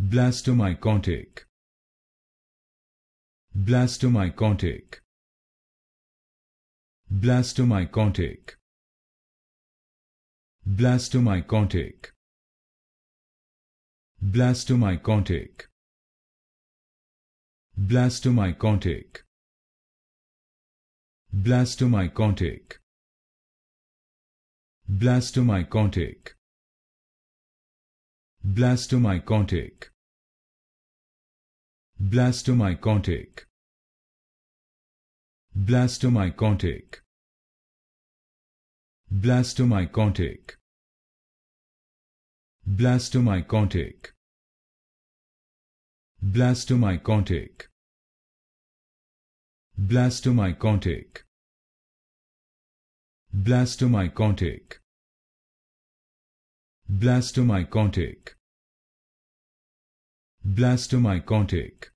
blastomycotic blastomycotic blastomycotic blastomycotic blastomycotic blastomycotic blastomycotic blastomycotic blastomycotic blastomycotic blastomycotic blastomycotic blastomycotic blastomycotic blastomycotic blastomycotic blastomycotic blastomycotic